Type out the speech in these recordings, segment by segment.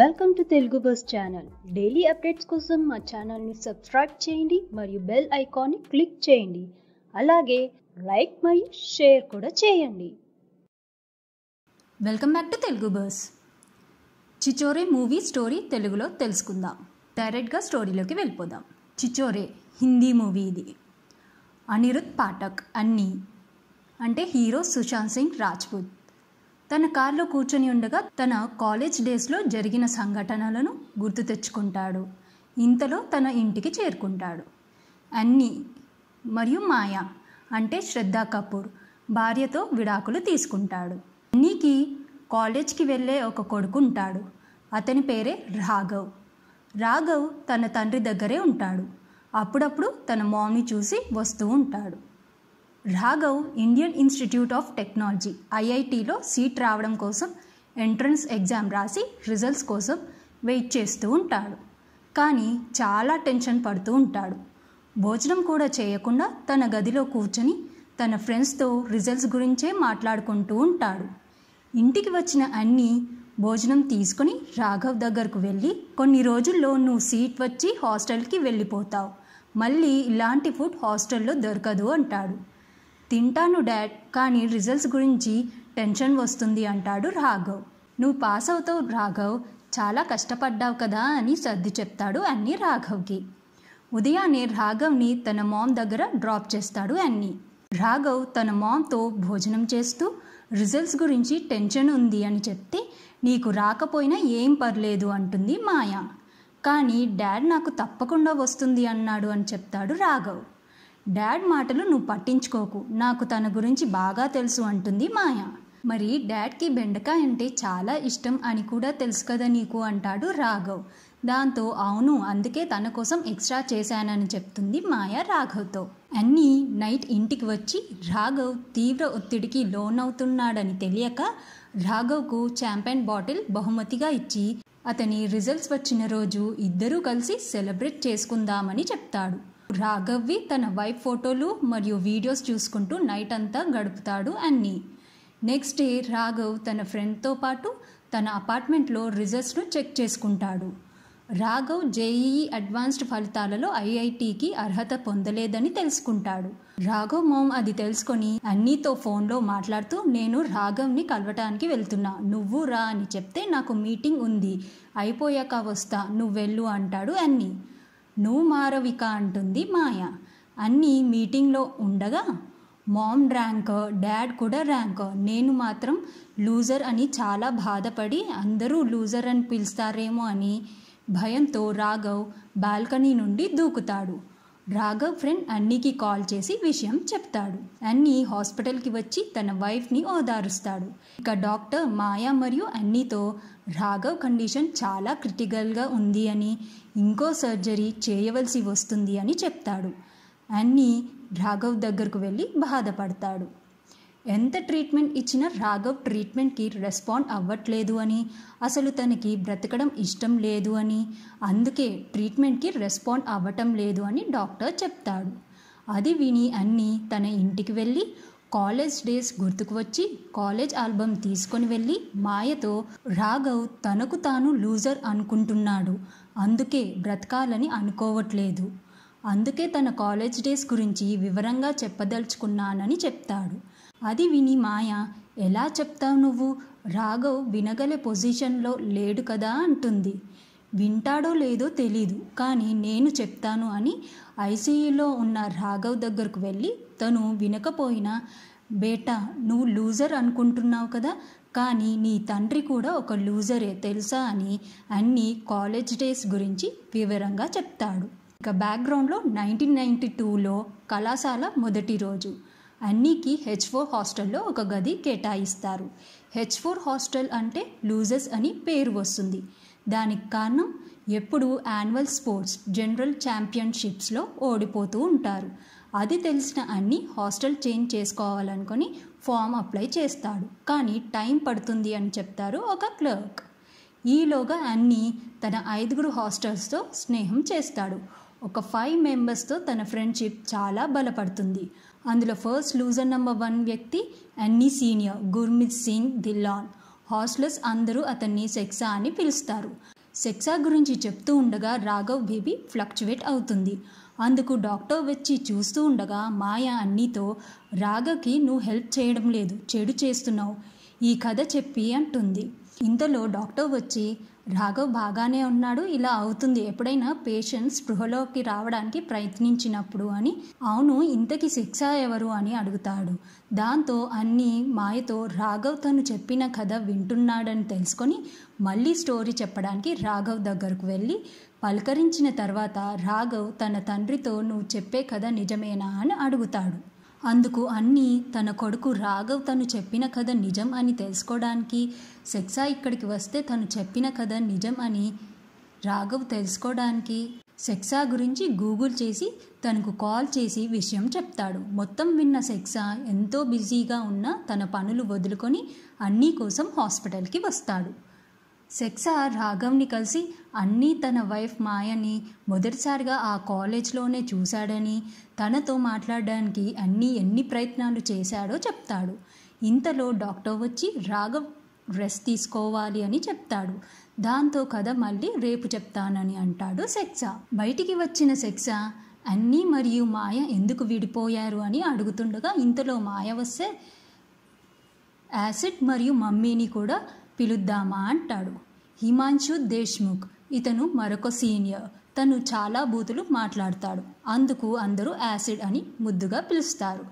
welcome to Telugu bus channel daily updates కోసం మా ఛానల్ని సబ్స్క్రైబ్ చేయండి మరియు బెల్ ఐకాన్ని క్లిక్ చేయండి అలాగే లైక్ మరియు షేర్ కూడా చేయండి welcome back to Telugu bus Chhichhore movie story తెలుగులో తెలుసుకుందాం డైరెక్ట్గా స్టోరీలోకి వెళ్ళిపోదాం చిచోరే హిందీ మూవీ ఇది అనిరుద్ పాఠక్ అన్ని అంటే హీరో సుశాంత్ సింగ్ రాజ్పూత్ తన కారులో కూర్చొని ఉండగా తన కాలేజ్ డేస్లో జరిగిన సంఘటనలను గుర్తు తెచ్చుకుంటాడు ఇంతలో తన ఇంటికి చేరుకుంటాడు అన్ని మరియు మాయా అంటే శ్రద్ధా కపూర్ భార్యతో విడాకులు తీసుకుంటాడు అన్నీకి కాలేజ్కి వెళ్ళే ఒక కొడుకు ఉంటాడు అతని పేరే రాఘవ్ రాఘవ్ తన తండ్రి దగ్గరే ఉంటాడు అప్పుడప్పుడు తన మామ్ని చూసి వస్తూ ఉంటాడు Raghav Indian Institute of Technology ఐఐటిలో సీట్ రావడం కోసం ఎంట్రన్స్ ఎగ్జామ్ రాసి రిజల్ట్స్ కోసం వెయిట్ చేస్తూ ఉంటాడు కానీ చాలా టెన్షన్ పడుతూ ఉంటాడు భోజనం కూడా చేయకుండా తన గదిలో కూర్చొని తన ఫ్రెండ్స్తో రిజల్ట్స్ గురించే మాట్లాడుకుంటూ ఉంటాడు ఇంటికి వచ్చిన అన్ని భోజనం తీసుకుని రాఘవ్ దగ్గరకు వెళ్ళి కొన్ని రోజుల్లో నువ్వు సీట్ వచ్చి హాస్టల్కి వెళ్ళిపోతావు మళ్ళీ ఇలాంటి ఫుడ్ హాస్టల్లో దొరకదు అంటాడు తింటాను డాడ్ కానీ రిజల్ట్స్ గురించి టెన్షన్ వస్తుంది అంటాడు రాఘవ్ నువ్వు పాస్ అవుతావు రాఘవ్ చాలా కష్టపడ్డావు కదా అని సర్ది చెప్తాడు అన్నీ రాఘవ్కి ఉదయాన్నే రాఘవ్ని తన మామ్ దగ్గర డ్రాప్ చేస్తాడు అన్నీ రాఘవ్ తన మామ్తో భోజనం చేస్తూ రిజల్ట్స్ గురించి టెన్షన్ ఉంది అని చెప్తే నీకు రాకపోయినా ఏం పర్లేదు అంటుంది మాయా కానీ డాడ్ నాకు తప్పకుండా వస్తుంది అన్నాడు అని చెప్తాడు రాఘవ్ డాడ్ మాటలు నువ్వు పట్టించుకోకు నాకు తన గురించి బాగా తెలుసు అంటుంది మాయ మరి డాడ్కి బెండకాయ అంటే చాలా ఇష్టం అని కూడా తెలుసు కదా నీకు అంటాడు రాఘవ్ దాంతో అవును అందుకే తన కోసం ఎక్స్ట్రా చేశానని చెప్తుంది మాయ రాఘవ్తో అన్నీ నైట్ ఇంటికి వచ్చి రాఘవ్ తీవ్ర ఒత్తిడికి లోనవుతున్నాడని తెలియక రాఘవ్కు చాంపియన్ బాటిల్ బహుమతిగా ఇచ్చి అతని రిజల్ట్స్ వచ్చిన రోజు ఇద్దరూ కలిసి సెలబ్రేట్ చేసుకుందామని చెప్తాడు రాఘవ్వి తన వైఫ్ ఫోటోలు మరియు వీడియోస్ చూసుకుంటూ నైట్ అంతా గడుపుతాడు అన్నీ నెక్స్ట్ డే రాఘవ్ తన ఫ్రెండ్తో పాటు తన అపార్ట్మెంట్లో రిజల్ట్స్ను చెక్ చేసుకుంటాడు రాఘవ్ జేఈఈ అడ్వాన్స్డ్ ఫలితాలలో ఐఐటికి అర్హత పొందలేదని తెలుసుకుంటాడు రాఘవ్ మోమ్ అది తెలుసుకొని అన్నీతో ఫోన్లో మాట్లాడుతూ నేను రాఘవ్ని కలవటానికి వెళ్తున్నా నువ్వు రా అని చెప్తే నాకు మీటింగ్ ఉంది అయిపోయాక వస్తా నువ్వు వెళ్ళు అంటాడు అన్నీ నువ్వు మారవిక అంటుంది మాయ అన్నీ మీటింగ్లో ఉండగా మామ్ ర్యాంక్ డాడ్ కూడా ర్యాంక్ నేను మాత్రం లూజర్ అని చాలా బాధపడి అందరూ లూజర్ అని పిలుస్తారేమో అని భయంతో రాఘవ్ బాల్కనీ నుండి దూకుతాడు రాఘవ్ ఫ్రెండ్ అన్నీకి కాల్ చేసి విషయం చెప్తాడు అన్నీ హాస్పిటల్కి వచ్చి తన వైఫ్ని ఓదారుస్తాడు ఇక డాక్టర్ మాయా మరియు అన్నీతో రాఘవ్ కండిషన్ చాలా క్రిటికల్గా ఉంది అని ఇంకో సర్జరీ చేయవలసి వస్తుంది అని చెప్తాడు అన్నీ రాఘవ్ దగ్గరకు వెళ్ళి బాధపడతాడు ఎంత ట్రీట్మెంట్ ఇచ్చినా రాఘవ్ ట్రీట్మెంట్కి రెస్పాండ్ అవ్వట్లేదు అని అసలు తనకి బ్రతకడం ఇష్టం లేదు అని అందుకే ట్రీట్మెంట్కి రెస్పాండ్ అవ్వటం లేదు అని డాక్టర్ చెప్తాడు అది విని అన్ని తన ఇంటికి వెళ్ళి కాలేజ్ డేస్ గుర్తుకు వచ్చి కాలేజ్ ఆల్బమ్ తీసుకొని వెళ్ళి మాయతో రాఘవ్ తనకు తాను లూజర్ అనుకుంటున్నాడు అందుకే బ్రతకాలని అనుకోవట్లేదు అందుకే తన కాలేజ్ డేస్ గురించి వివరంగా చెప్పదలుచుకున్నానని చెప్తాడు అది విని మాయ ఎలా చెప్తావు నువ్వు రాఘవ్ వినగలే పొజిషన్లో లేడు కదా అంటుంది వింటాడో లేదో తెలీదు కానీ నేను చెప్తాను అని ఐసీయూలో ఉన్న రాఘవ్ దగ్గరకు వెళ్ళి తను వినకపోయినా బేటా నువ్వు లూజర్ అనుకుంటున్నావు కదా కానీ నీ తండ్రి కూడా ఒక లూజరే తెలుసా అని అన్ని కాలేజ్ డేస్ గురించి వివరంగా చెప్తాడు ఇక బ్యాక్గ్రౌండ్లో నైన్టీన్ నైంటీ టూలో కళాశాల మొదటి రోజు అన్నీకి హెచ్ ఫోర్ హాస్టల్లో ఒక గది కేటాయిస్తారు హెచ్ ఫోర్ హాస్టల్ అంటే లూజెస్ అని పేరు వస్తుంది దానికి కారణం ఎప్పుడూ యాన్యువల్ స్పోర్ట్స్ జనరల్ ఛాంపియన్షిప్స్లో ఓడిపోతూ ఉంటారు అది తెలిసిన అన్ని హాస్టల్ చేంజ్ చేసుకోవాలనుకొని ఫామ్ అప్లై చేస్తాడు కానీ టైం పడుతుంది అని చెప్తారు ఒక క్లర్క్ ఈలోగా అన్ని తన ఐదుగురు హాస్టల్స్తో స్నేహం చేస్తాడు ఒక ఫైవ్ మెంబర్స్తో తన ఫ్రెండ్షిప్ చాలా బలపడుతుంది అందులో ఫస్ట్ లూజర్ నెంబర్ వన్ వ్యక్తి అన్నీ సీనియర్ గుర్మిత్ సింగ్ ధిల్లాన్ హాస్టలర్స్ అందరూ అతన్ని సెక్సా అని పిలుస్తారు సెక్సా గురించి చెప్తూ ఉండగా రాఘవ్ బేబీ ఫ్లక్చువేట్ అవుతుంది అందుకు డాక్టర్ వచ్చి చూస్తూ ఉండగా మాయా అన్నీతో రాఘవ్కి నువ్వు హెల్ప్ చేయడం లేదు చెడు చేస్తున్నావు ఈ కథ చెప్పి అంటుంది ఇంతలో డాక్టర్ వచ్చి రాఘవ్ బాగానే ఉన్నాడు ఇలా అవుతుంది ఎప్పుడైనా పేషెంట్ స్పృహలోకి రావడానికి ప్రయత్నించినప్పుడు అని అవును ఇంతకి శిక్ష ఎవరు అని అడుగుతాడు దాంతో అన్ని మాయతో రాఘవ్ తను చెప్పిన కథ వింటున్నాడని తెలుసుకొని మళ్ళీ స్టోరీ చెప్పడానికి రాఘవ్ దగ్గరకు వెళ్ళి పలకరించిన తర్వాత రాఘవ్ తన తండ్రితో నువ్వు చెప్పే కథ నిజమేనా అని అడుగుతాడు అందుకు అన్ని తన కొడుకు రాఘవ్ తను చెప్పిన కథ నిజం అని తెలుసుకోవడానికి శిక్షా ఇక్కడికి వస్తే తను చెప్పిన కథ నిజం అని రాఘవ్ తెలుసుకోవడానికి శిక్షా గురించి గూగుల్ చేసి తనకు కాల్ చేసి విషయం చెప్తాడు మొత్తం విన్న శిక్ష ఎంతో బిజీగా ఉన్న తన పనులు వదులుకొని అన్నీ కోసం హాస్పిటల్కి వస్తాడు సెక్సా రాఘవ్ని కలిసి అన్నీ తన వైఫ్ మాయని మొదటిసారిగా ఆ కాలేజ్లోనే చూశాడని తనతో మాట్లాడడానికి అన్నీ ఎన్ని ప్రయత్నాలు చేశాడో చెప్తాడు ఇంతలో డాక్టర్ వచ్చి రాఘవ్ రెస్ట్ తీసుకోవాలి అని చెప్తాడు దాంతో కథ మళ్ళీ రేపు చెప్తానని అంటాడు సెక్సా బయటికి వచ్చిన సెక్సా అన్నీ మరియు మాయ ఎందుకు విడిపోయారు అని అడుగుతుండగా ఇంతలో మాయ వస్తే యాసిడ్ మరియు మమ్మీని కూడా పిలుద్దామా అంటాడు హిమాంశు దేశ్ముఖ్ ఇతను మరొక సీనియర్ తను చాలా బూతులు మాట్లాడతాడు అందుకు అందరూ యాసిడ్ అని ముద్దుగా పిలుస్తారు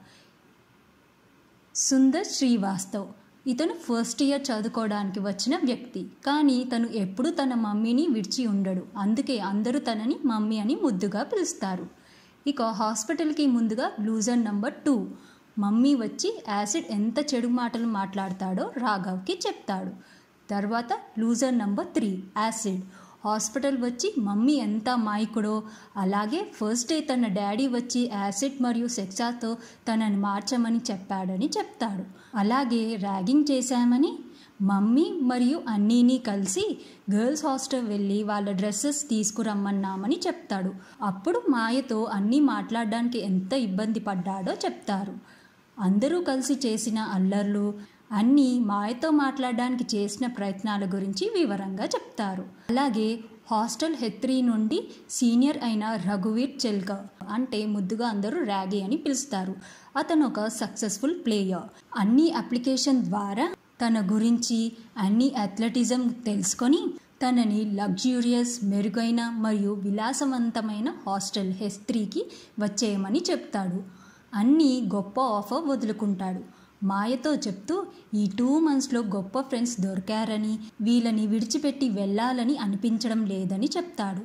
సుందర్ శ్రీవాస్తవ్ ఇతను ఫస్ట్ ఇయర్ చదువుకోవడానికి వచ్చిన వ్యక్తి కానీ తను ఎప్పుడూ తన మమ్మీని విడిచి ఉండడు అందుకే అందరూ తనని మమ్మీ అని ముద్దుగా పిలుస్తారు ఇక హాస్పిటల్కి ముందుగా లూజర్ నంబర్ టూ మమ్మీ వచ్చి యాసిడ్ ఎంత చెడు మాటలు మాట్లాడతాడో రాఘవ్కి చెప్తాడు తర్వాత loser number three acid hospital వచ్చి మమ్మీ ఎంత మాయకుడో అలాగే ఫస్ట్ డే తన డాడీ వచ్చి యాసిడ్ మరియు సెక్సాతో తనని మార్చమని చెప్పాడని చెప్తాడు అలాగే ర్యాగింగ్ చేశామని మమ్మీ మరియు అన్నీని కలిసి గర్ల్స్ హాస్టల్ వెళ్ళి వాళ్ళ డ్రెస్సెస్ తీసుకురమ్మన్నామని చెప్తాడు అప్పుడు మాయతో అన్నీ మాట్లాడడానికి ఎంత ఇబ్బంది పడ్డాడో చెప్తారు అందరూ కలిసి చేసిన అల్లర్లు అన్నీ మాయతో మాట్లాడడానికి చేసిన ప్రయత్నాల గురించి వివరంగా చెప్తారు అలాగే హాస్టల్ హెత్రి నుండి సీనియర్ అయిన రఘువీర్ చెల్క అంటే ముద్దుగా అందరూ ర్యాగీ అని పిలుస్తారు అతను ఒక సక్సెస్ఫుల్ ప్లేయర్ అన్ని అప్లికేషన్ ద్వారా తన గురించి అన్ని అథ్లెటిజం తెలుసుకొని తనని లగ్జూరియస్ మెరుగైన మరియు విలాసవంతమైన హాస్టల్ హెస్త్రీకి వచ్చేయమని చెప్తాడు అన్నీ గొప్ప ఆఫర్ వదులుకుంటాడు మాయతో చెప్తూ ఈ టూ మంత్స్లో గొప్ప ఫ్రెండ్స్ దొరికారని వీళ్ళని విడిచిపెట్టి వెళ్ళాలని అనిపించడం లేదని చెప్తాడు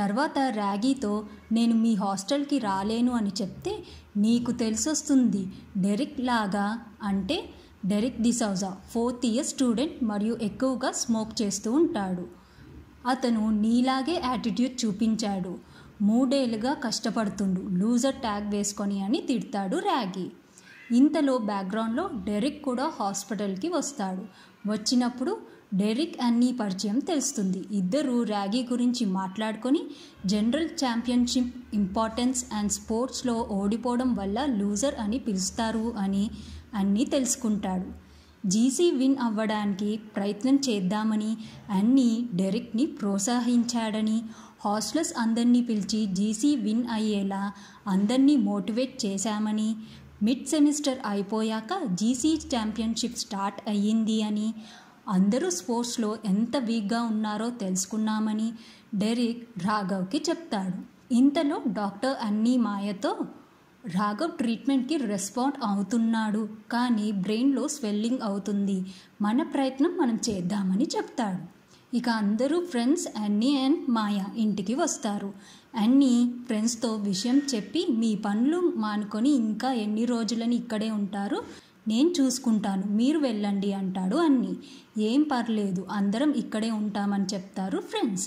తర్వాత ర్యాగీతో నేను మీ హాస్టల్కి రాలేను అని చెప్తే నీకు తెలిసొస్తుంది డెరిక్ లాగా అంటే Derek D'Souza fourth year student మరియు ఎక్కువగా స్మోక్ చేస్తూ ఉంటాడు అతను నీలాగే యాటిట్యూడ్ చూపించాడు మూడేళ్ళుగా కష్టపడుతుండు లూజర్ ట్యాగ్ వేసుకొని అని తిడతాడు ర్యాగీ ఇంతలో బ్యాక్గ్రౌండ్లో డెరిక్ కూడా హాస్పిటల్కి వస్తాడు వచ్చినప్పుడు డెరిక్ అన్నీ పరిచయం తెలుస్తుంది ఇద్దరు ర్యాగీ గురించి మాట్లాడుకొని జనరల్ ఛాంపియన్షిప్ ఇంపార్టెన్స్ అండ్ స్పోర్ట్స్లో ఓడిపోవడం వల్ల లూజర్ అని పిలుస్తారు అని అన్నీ తెలుసుకుంటాడు జీసీ విన్ అవ్వడానికి ప్రయత్నం చేద్దామని అన్నీ డెరిక్ని ప్రోత్సహించాడని హాస్టల్స్ అందరినీ పిలిచి జీసీ విన్ అయ్యేలా అందరినీ మోటివేట్ చేశామని మిడ్ సెమిస్టర్ అయిపోయాక జీసీ ఛాంపియన్షిప్ స్టార్ట్ అయ్యింది అని అందరూ స్పోర్ట్స్లో ఎంత వీక్గా ఉన్నారో తెలుసుకున్నామని డెరిక్ రాఘవ్కి చెప్తాడు ఇంతలో డాక్టర్ అన్నీ మాయతో రాఘవ్ ట్రీట్మెంట్కి రెస్పాండ్ అవుతున్నాడు కానీ బ్రెయిన్లో స్వెల్లింగ్ అవుతుంది మన ప్రయత్నం మనం చేద్దామని చెప్తాడు ఇక అందరూ ఫ్రెండ్స్ అన్నీ అండ్ మాయా ఇంటికి వస్తారు అన్నీ ఫ్రెండ్స్తో విషయం చెప్పి మీ పనులు మానుకొని ఇంకా ఎన్ని రోజులని ఇక్కడే ఉంటారు నేను చూసుకుంటాను మీరు వెళ్ళండి అంటాడు అన్ని ఏం పర్లేదు అందరం ఇక్కడే ఉంటామని చెప్తారు ఫ్రెండ్స్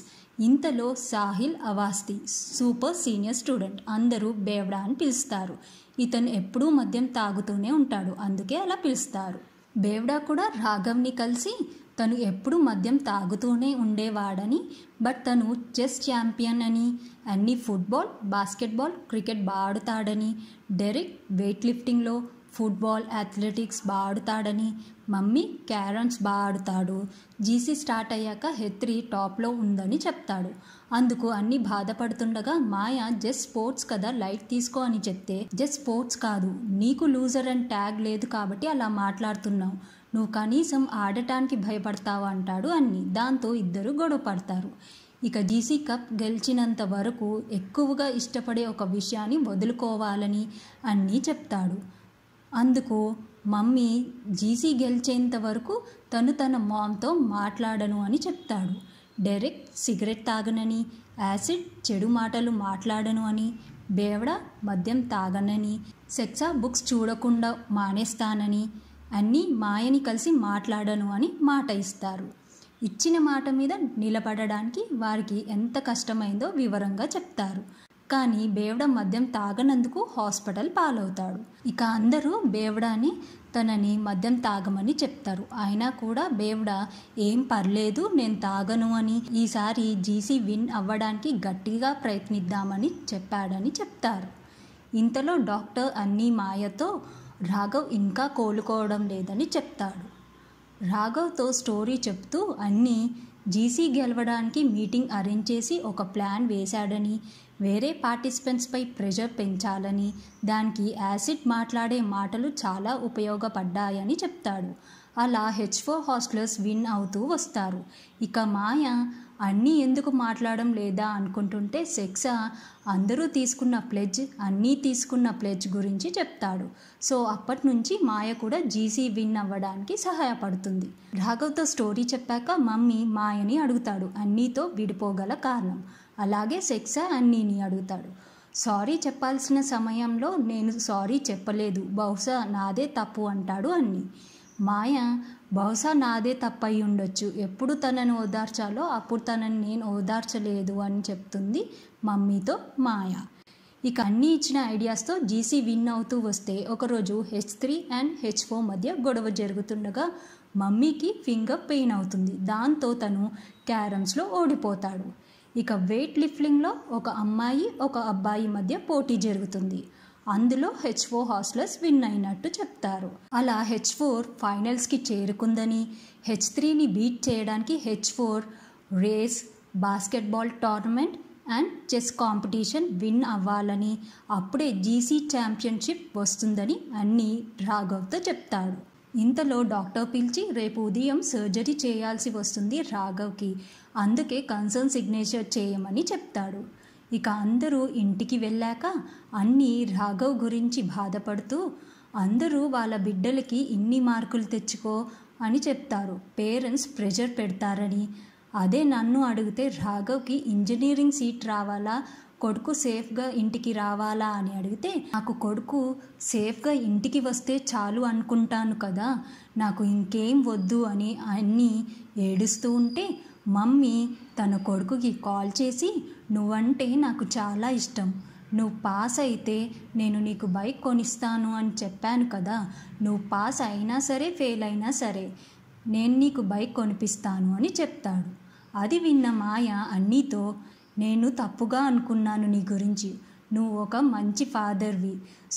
ఇంతలో Sahil Awasthi super senior student అందరూ బేవడా అని పిలుస్తారు ఇతను ఎప్పుడూ మద్యం తాగుతూనే ఉంటాడు అందుకే అలా పిలుస్తారు బేవడా కూడా రాఘవ్ని కలిసి తను ఎప్పుడూ మద్యం తాగుతూనే ఉండేవాడని బట్ తను చెస్ ఛాంపియన్ అని అన్ని ఫుట్బాల్ బాస్కెట్బాల్ క్రికెట్ బాడుతాడని డెరిక్ వెయిట్ లిఫ్టింగ్లో ఫుట్బాల్ అథ్లెటిక్స్ బాడుతాడని మమ్మీ క్యారమ్స్ బాడుతాడు జీసీ స్టార్ట్ అయ్యాక హెత్రి టాప్లో ఉందని చెప్తాడు అందుకు అన్ని బాధపడుతుండగా మాయా జస్ట్ స్పోర్ట్స్ కదా లైట్ తీసుకో అని చెప్తే జస్ట్ స్పోర్ట్స్ కాదు నీకు లూజర్ అండ్ ట్యాగ్ లేదు కాబట్టి అలా మాట్లాడుతున్నావు నువ్వు కనీసం ఆడటానికి భయపడతావా అంటాడు అన్ని దాంతో ఇద్దరు గొడవ పడతారు ఇక జీసీ కప్ గెలిచినంత వరకు ఎక్కువగా ఇష్టపడే ఒక విషయాన్ని వదులుకోవాలని అన్నీ చెప్తాడు అందుకు మమ్మీ జీసీ గెలిచేంత వరకు తను తన మామ్తో మాట్లాడను అని చెప్తాడు డైరెక్ట్ సిగరెట్ తాగనని యాసిడ్ చెడు మాటలు మాట్లాడను అని బేవడ మద్యం తాగనని సెక్సా బుక్స్ చూడకుండా మానేస్తానని అన్ని మాయని కలిసి మాట్లాడను అని మాట ఇస్తారు ఇచ్చిన మాట మీద నిలబడడానికి వారికి ఎంత కష్టమైందో వివరంగా చెప్తారు కానీ బేవడ మద్యం తాగనందుకు హాస్పిటల్ పాలవుతాడు ఇక అందరూ బేవడాని తనని మద్యం తాగమని చెప్తారు అయినా కూడా బేవడ ఏం పర్లేదు నేను తాగను అని ఈసారి జీసీ విన్ అవ్వడానికి గట్టిగా ప్రయత్నిద్దామని చెప్పాడని చెప్తారు ఇంతలో డాక్టర్ అన్నీ మాయతో రాఘవ్ ఇంకా కోలుకోవడం లేదని చెప్తాడు రాఘవ్తో స్టోరీ చెప్తూ అన్నీ జీసీ గెలవడానికి మీటింగ్ అరేంజ్ చేసి ఒక ప్లాన్ వేశాడని వేరే పార్టిసిపెంట్స్పై ప్రెషర్ పెంచాలని దానికి యాసిడ్ మాట్లాడే మాటలు చాలా ఉపయోగపడ్డాయని చెప్తాడు అలా హెచ్ హాస్టలర్స్ విన్ అవుతూ వస్తారు ఇక మాయ అన్నీ ఎందుకు మాట్లాడడం లేదా అనుకుంటుంటే శిక్ష అందరూ తీసుకున్న ప్లెడ్జ్ అన్నీ తీసుకున్న ప్లెడ్జ్ గురించి చెప్తాడు సో అప్పటి నుంచి మాయ కూడా జీసీ విన్ అవ్వడానికి సహాయపడుతుంది రాఘవ్తో స్టోరీ చెప్పాక మమ్మీ మాయని అడుగుతాడు అన్నీతో విడిపోగల కారణం అలాగే శిక్ష అన్నీని అడుగుతాడు సారీ చెప్పాల్సిన సమయంలో నేను సారీ చెప్పలేదు బహుశా నాదే తప్పు అంటాడు అన్నీ మాయ బహుశా నాదే తప్పై ఉండొచ్చు ఎప్పుడు తనను ఓదార్చాలో అప్పుడు తనని నేను ఓదార్చలేదు అని చెప్తుంది మమ్మీతో మాయా ఇక అన్నీ ఇచ్చిన ఐడియాస్తో జీసీ విన్ అవుతూ వస్తే ఒకరోజు H three and H four మధ్య గొడవ జరుగుతుండగా మమ్మీకి ఫింగర్ పెయిన్ అవుతుంది దాంతో తను క్యారమ్స్లో ఓడిపోతాడు ఇక వెయిట్ లిఫ్టింగ్లో ఒక అమ్మాయి ఒక అబ్బాయి మధ్య పోటీ జరుగుతుంది అందులో హెచ్ ఫోర్ హాస్లర్స్ విన్ అయినట్టు చెప్తారు అలా హెచ్ ఫోర్ ఫైనల్స్కి చేరుకుందని హెచ్ త్రీని బీట్ చేయడానికి H four race basketball tournament and chess competition win అవ్వాలని అప్పుడే జీసీ ఛాంపియన్షిప్ వస్తుందని అన్నీ రాఘవ్తో చెప్తాడు ఇంతలో డాక్టర్ పిలిచి రేపు ఉదయం సర్జరీ చేయాల్సి వస్తుంది రాఘవ్కి అందుకే కన్సర్న్ సిగ్నేచర్ చేయమని చెప్తాడు ఇక అందరూ ఇంటికి వెళ్ళాక అన్నీ రాఘవ్ గురించి బాధపడుతూ అందరూ వాళ్ళ బిడ్డలకి ఇన్ని మార్కులు తెచ్చుకో అని చెప్తారు పేరెంట్స్ ప్రెషర్ పెడతారని అదే నన్ను అడిగితే రాఘవ్కి ఇంజనీరింగ్ సీట్ రావాలా కొడుకు సేఫ్గా ఇంటికి రావాలా అని అడిగితే నాకు కొడుకు సేఫ్గా ఇంటికి వస్తే చాలు అనుకుంటాను కదా నాకు ఇంకేం వద్దు అని అన్నీ ఏడుస్తూ ఉంటే మమ్మీ తన కొడుకుకి కాల్ చేసి నువ్వంటే నాకు చాలా ఇష్టం నువ్వు పాస్ అయితే నేను నీకు బైక్ కొనిస్తాను అని చెప్పాను కదా నువ్వు పాస్ అయినా సరే ఫెయిల్ అయినా సరే నేను నీకు బైక్ కొనిపిస్తాను అని చెప్తాడు అది విన్న మాయ అన్నీతో నేను తప్పుగా అనుకున్నాను నీ గురించి నువ్వు ఒక మంచి ఫాదర్వి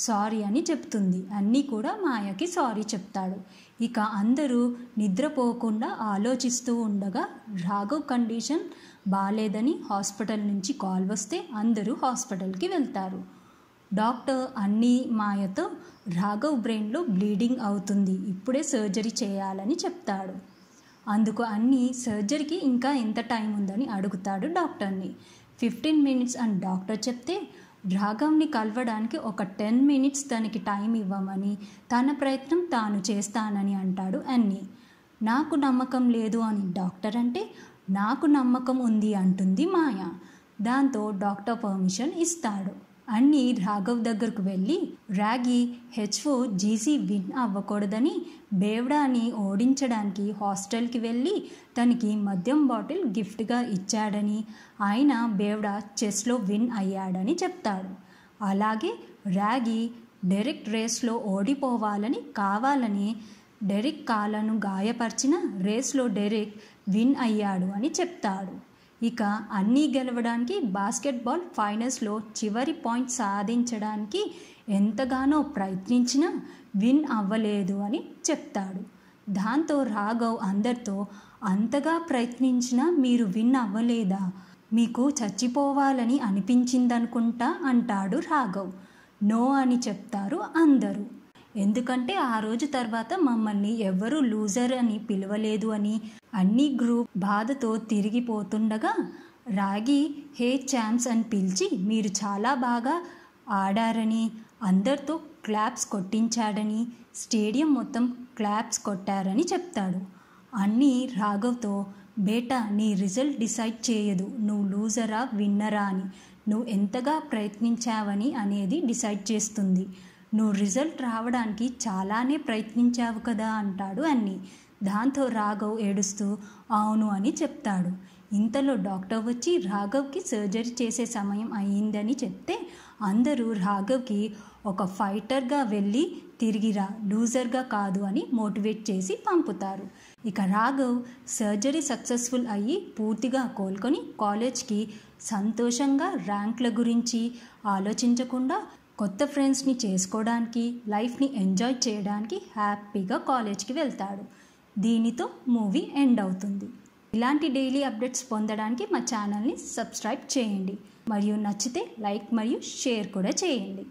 సారీ అని చెప్తుంది అన్నీ కూడా మాయకి సారీ చెప్తాడు ఇక అందరూ నిద్రపోకుండా ఆలోచిస్తూ ఉండగా రాఘవ్ కండిషన్ బాగాలేదని హాస్పిటల్ నుంచి కాల్ వస్తే అందరూ హాస్పిటల్కి వెళ్తారు డాక్టర్ అన్నీ మాయతో రాఘవ్ బ్రెయిన్లో బ్లీడింగ్ అవుతుంది ఇప్పుడే సర్జరీ చేయాలని చెప్తాడు అందుకు అన్ని సర్జరీకి ఇంకా ఎంత టైం ఉందని అడుగుతాడు డాక్టర్ని ఫిఫ్టీన్ మినిట్స్ అని డాక్టర్ చెప్తే రాగంని కలవడానికి ఒక టెన్ మినిట్స్ తనకి టైం ఇవ్వమని తన ప్రయత్నం తాను చేస్తానని అంటాడు అన్ని నాకు నమ్మకం లేదు అని డాక్టర్ అంటే నాకు నమ్మకం ఉంది అంటుంది మాయ దాంతో డాక్టర్ పర్మిషన్ ఇస్తాడు అన్నీ రాఘవ్ దగ్గరకు వెళ్ళి రాగి హెచ్ఓ జీసీ విన్ అవ్వకూడదని బేవడాని ఓడించడానికి హాస్టల్కి వెళ్ళి తనకి మద్యం బాటిల్ గిఫ్ట్గా ఇచ్చాడని ఆయన బేవడా చెస్లో విన్ అయ్యాడని చెప్తాడు అలాగే రాగి డెరిక్ రేస్లో ఓడిపోవాలని కావాలని డెరిక్ కాలను గాయపరిచిన రేస్లో డెరిక్ విన్ అయ్యాడు అని చెప్తాడు ఇక అన్నీ గెలవడానికి బాస్కెట్బాల్ ఫైనల్స్లో చివరి పాయింట్ సాధించడానికి ఎంతగానో ప్రయత్నించినా విన్ అవ్వలేదు అని చెప్తాడు దాంతో రాఘవ్ అందరితో అంతగా ప్రయత్నించినా మీరు విన్ అవ్వలేదా మీకు చచ్చిపోవాలని అనిపించిందనుకుంటా అంటాడు రాఘవ్ నో అని చెప్తారు అందరూ ఎందుకంటే ఆ రోజు తర్వాత మమ్మల్ని ఎవ్వరూ లూజర్ అని పిలవలేదు అని అన్ని గ్రూప్ బాధతో తిరిగిపోతుండగా రాగి హే ఛాంప్స్ అని పిలిచి మీరు చాలా బాగా ఆడారని అందరితో క్లాప్స్ కొట్టించాడని స్టేడియం మొత్తం క్లాప్స్ కొట్టారని చెప్తాడు అన్నీ రాఘవ్తో బేటా నీ రిజల్ట్ డిసైడ్ చేయదు నువ్వు లూజరా విన్నరా అని నువ్వు ఎంతగా ప్రయత్నించావని అనేది డిసైడ్ చేస్తుంది నువ్వు రిజల్ట్ రావడానికి చాలానే ప్రయత్నించావు కదా అంటాడు అన్ని దాంతో రాఘవ్ ఏడుస్తూ అవును అని చెప్తాడు ఇంతలో డాక్టర్ వచ్చి రాఘవ్కి సర్జరీ చేసే సమయం అయ్యిందని చెప్తే అందరూ రాఘవ్కి ఒక ఫైటర్గా వెళ్ళి తిరిగిరా లూజర్గా కాదు అని మోటివేట్ చేసి పంపుతారు ఇక రాఘవ్ సర్జరీ సక్సెస్ఫుల్ అయ్యి పూర్తిగా కోలుకొని కాలేజ్కి సంతోషంగా ర్యాంక్ల గురించి ఆలోచించకుండా కొత్త ఫ్రెండ్స్ని చేసుకోవడానికి లైఫ్ని ఎంజాయ్ చేయడానికి హ్యాపీగా కాలేజ్కి వెళ్తాడు దీనితో మూవీ ఎండ్ అవుతుంది ఇలాంటి డైలీ అప్డేట్స్ పొందడానికి మా ఛానల్ని సబ్స్క్రైబ్ చేయండి మరియు నచ్చితే లైక్ మరియు షేర్ కూడా చేయండి